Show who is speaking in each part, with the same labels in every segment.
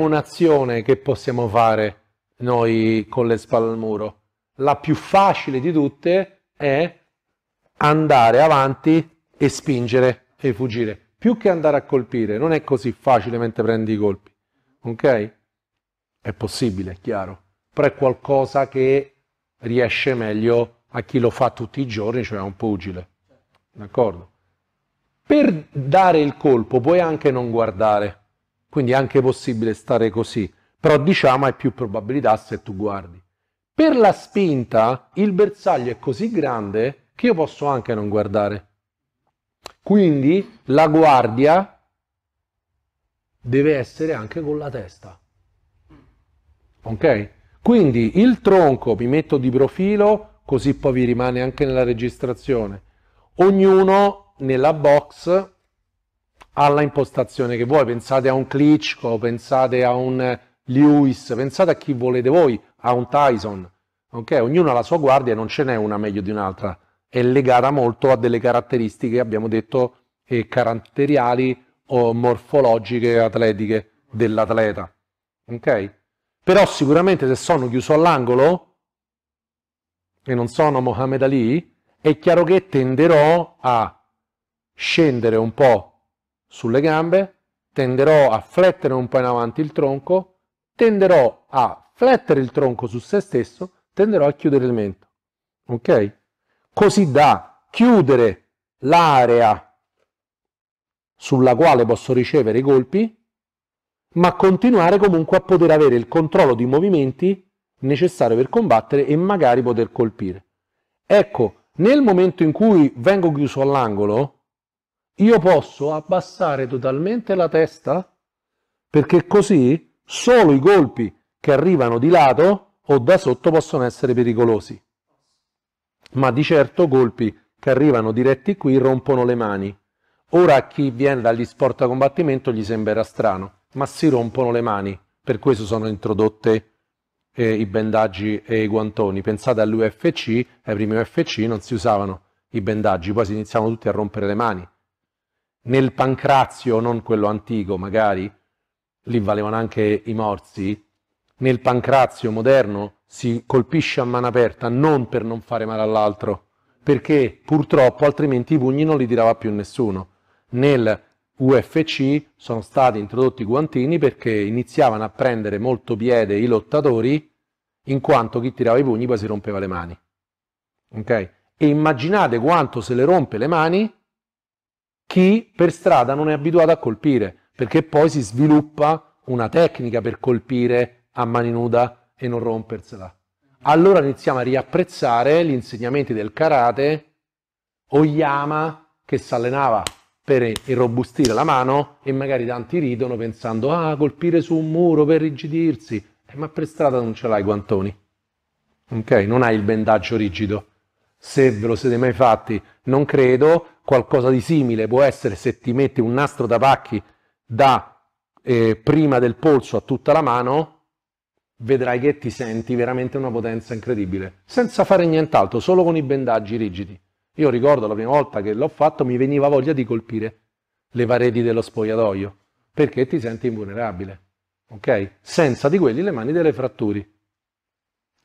Speaker 1: un'azione che possiamo fare noi con le spalle al muro? La più facile di tutte è andare avanti e spingere e fuggire, più che andare a colpire. Non è così facile mentre prendi i colpi, ok? È possibile, è chiaro, però è qualcosa che riesce meglio a chi lo fa tutti i giorni, cioè a un pugile. D'accordo? Per dare il colpo puoi anche non guardare quindi è anche possibile stare così, però diciamo hai più probabilità se tu guardi. Per la spinta il bersaglio è così grande che io posso anche non guardare. Quindi la guardia deve essere anche con la testa. Ok? Quindi il tronco mi metto di profilo, così poi vi rimane anche nella registrazione. Ognuno nella box alla impostazione che vuoi, pensate a un Klitschko, pensate a un eh, Lewis, pensate a chi volete voi, a un Tyson, ok? Ognuno ha la sua guardia e non ce n'è una meglio di un'altra, è legata molto a delle caratteristiche, abbiamo detto, eh, caratteriali o morfologiche atletiche dell'atleta, ok? Però sicuramente se sono chiuso all'angolo e non sono Mohamed Ali, è chiaro che tenderò a scendere un po' sulle gambe, tenderò a flettere un po' in avanti il tronco, tenderò a flettere il tronco su se stesso, tenderò a chiudere il mento. Ok? Così da chiudere l'area sulla quale posso ricevere i colpi, ma continuare comunque a poter avere il controllo di movimenti necessario per combattere e magari poter colpire. Ecco, nel momento in cui vengo chiuso all'angolo, io posso abbassare totalmente la testa perché così solo i colpi che arrivano di lato o da sotto possono essere pericolosi. Ma di certo colpi che arrivano diretti qui rompono le mani. Ora a chi viene dagli sport a combattimento gli sembrerà strano, ma si rompono le mani, per questo sono introdotte eh, i bendaggi e i guantoni. Pensate all'UFC, ai primi UFC non si usavano i bendaggi, poi si iniziavano tutti a rompere le mani nel pancrazio, non quello antico magari, lì valevano anche i morsi, nel pancrazio moderno si colpisce a mano aperta non per non fare male all'altro, perché purtroppo altrimenti i pugni non li tirava più nessuno. Nel UFC sono stati introdotti i guantini perché iniziavano a prendere molto piede i lottatori, in quanto chi tirava i pugni poi si rompeva le mani. Okay? E immaginate quanto se le rompe le mani chi per strada non è abituato a colpire, perché poi si sviluppa una tecnica per colpire a mani nuda e non rompersela. Allora iniziamo a riapprezzare gli insegnamenti del karate Oyama che si allenava per irrobustire la mano e magari tanti ridono pensando ah colpire su un muro per rigidirsi, eh, ma per strada non ce l'hai i guantoni, ok? Non hai il bendaggio rigido se ve lo siete mai fatti, non credo, qualcosa di simile può essere se ti metti un nastro da pacchi da eh, prima del polso a tutta la mano, vedrai che ti senti veramente una potenza incredibile, senza fare nient'altro, solo con i bendaggi rigidi. Io ricordo la prima volta che l'ho fatto mi veniva voglia di colpire le pareti dello spogliatoio, perché ti senti invulnerabile, ok? Senza di quelli le mani delle fratture.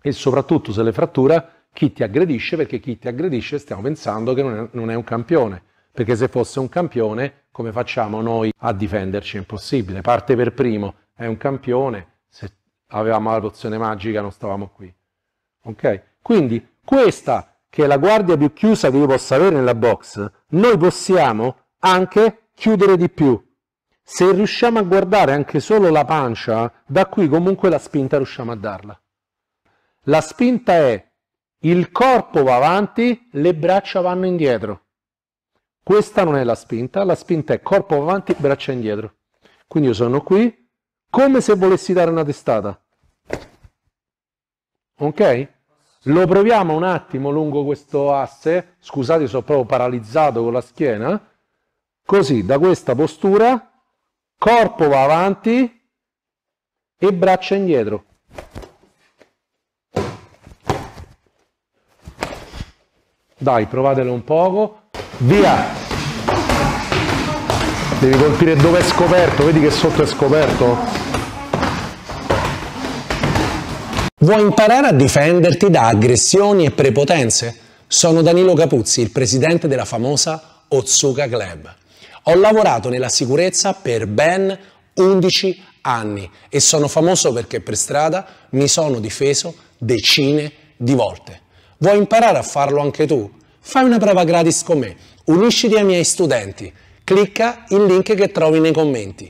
Speaker 1: E soprattutto se le frattura chi ti aggredisce, perché chi ti aggredisce stiamo pensando che non è, non è un campione, perché se fosse un campione come facciamo noi a difenderci? È impossibile, parte per primo, è un campione, se avevamo la pozione magica non stavamo qui. Ok? Quindi questa che è la guardia più chiusa che io possa avere nella box, noi possiamo anche chiudere di più. Se riusciamo a guardare anche solo la pancia, da qui comunque la spinta riusciamo a darla. La spinta è il corpo va avanti, le braccia vanno indietro. Questa non è la spinta, la spinta è corpo avanti, braccia indietro. Quindi io sono qui come se volessi dare una testata. Ok? Lo proviamo un attimo lungo questo asse. Scusate, sono proprio paralizzato con la schiena. Così, da questa postura, corpo va avanti e braccia indietro. Dai, provatelo un poco. Via! Devi colpire dove è scoperto, vedi che sotto è scoperto? Vuoi imparare a difenderti da aggressioni e prepotenze? Sono Danilo Capuzzi, il presidente della famosa Otsuka Club. Ho lavorato nella sicurezza per ben 11 anni e sono famoso perché per strada mi sono difeso decine di volte. Vuoi imparare a farlo anche tu? Fai una prova gratis con me, unisciti ai miei studenti, clicca il link che trovi nei commenti.